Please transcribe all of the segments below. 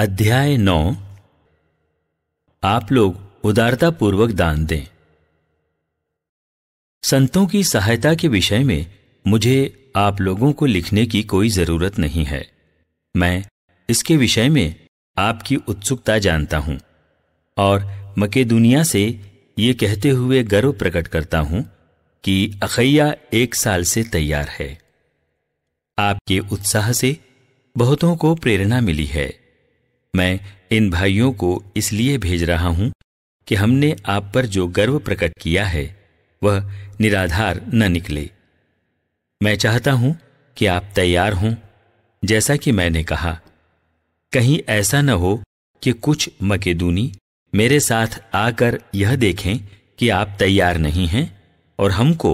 अध्याय नौ आप लोग उदारता पूर्वक दान दें संतों की सहायता के विषय में मुझे आप लोगों को लिखने की कोई जरूरत नहीं है मैं इसके विषय में आपकी उत्सुकता जानता हूं और मके दुनिया से ये कहते हुए गर्व प्रकट करता हूं कि अखैया एक साल से तैयार है आपके उत्साह से बहुतों को प्रेरणा मिली है मैं इन भाइयों को इसलिए भेज रहा हूं कि हमने आप पर जो गर्व प्रकट किया है वह निराधार न निकले मैं चाहता हूं कि आप तैयार हों जैसा कि मैंने कहा कहीं ऐसा न हो कि कुछ मकेदूनी मेरे साथ आकर यह देखें कि आप तैयार नहीं हैं और हमको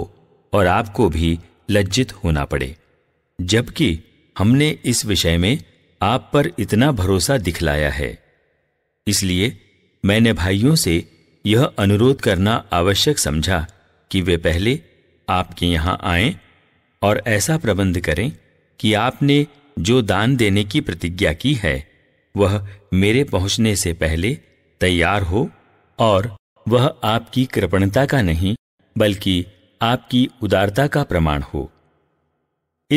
और आपको भी लज्जित होना पड़े जबकि हमने इस विषय में आप पर इतना भरोसा दिखलाया है इसलिए मैंने भाइयों से यह अनुरोध करना आवश्यक समझा कि वे पहले आपके यहां आएं और ऐसा प्रबंध करें कि आपने जो दान देने की प्रतिज्ञा की है वह मेरे पहुंचने से पहले तैयार हो और वह आपकी कृपणता का नहीं बल्कि आपकी उदारता का प्रमाण हो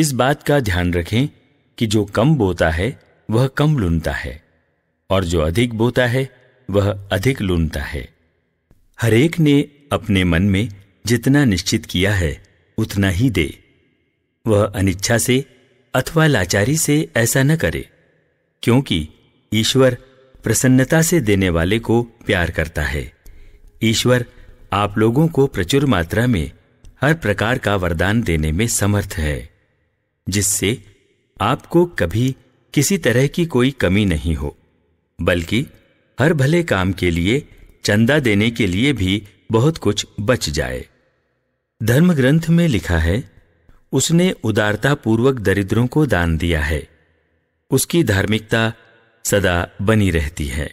इस बात का ध्यान रखें कि जो कम बोता है वह कम लुनता है और जो अधिक बोता है वह अधिक लुनता है हरेक ने अपने मन में जितना निश्चित किया है उतना ही दे वह अनिच्छा से अथवा लाचारी से ऐसा न करे क्योंकि ईश्वर प्रसन्नता से देने वाले को प्यार करता है ईश्वर आप लोगों को प्रचुर मात्रा में हर प्रकार का वरदान देने में समर्थ है जिससे आपको कभी किसी तरह की कोई कमी नहीं हो बल्कि हर भले काम के लिए चंदा देने के लिए भी बहुत कुछ बच जाए धर्म ग्रंथ में लिखा है उसने उदारतापूर्वक दरिद्रों को दान दिया है उसकी धार्मिकता सदा बनी रहती है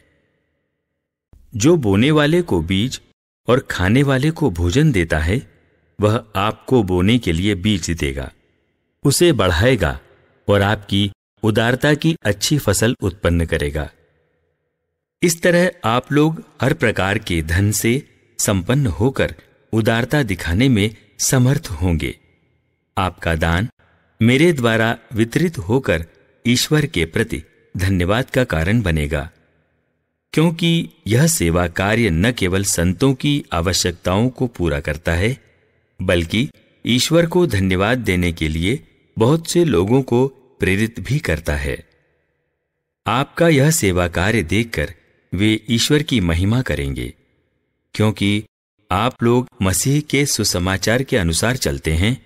जो बोने वाले को बीज और खाने वाले को भोजन देता है वह आपको बोने के लिए बीज देगा उसे बढ़ाएगा और आपकी उदारता की अच्छी फसल उत्पन्न करेगा इस तरह आप लोग हर प्रकार के धन से संपन्न होकर उदारता दिखाने में समर्थ होंगे आपका दान मेरे द्वारा वितरित होकर ईश्वर के प्रति धन्यवाद का कारण बनेगा क्योंकि यह सेवा कार्य न केवल संतों की आवश्यकताओं को पूरा करता है बल्कि ईश्वर को धन्यवाद देने के लिए बहुत से लोगों को प्रेरित भी करता है आपका यह सेवा कार्य देखकर वे ईश्वर की महिमा करेंगे क्योंकि आप लोग मसीह के सुसमाचार के अनुसार चलते हैं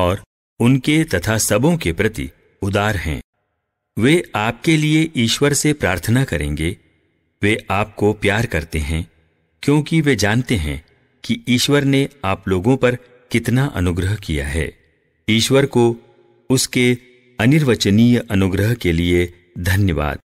और उनके तथा सबों के प्रति उदार हैं वे आपके लिए ईश्वर से प्रार्थना करेंगे वे आपको प्यार करते हैं क्योंकि वे जानते हैं कि ईश्वर ने आप लोगों पर कितना अनुग्रह किया है ईश्वर को उसके अनिर्वचनीय अनुग्रह के लिए धन्यवाद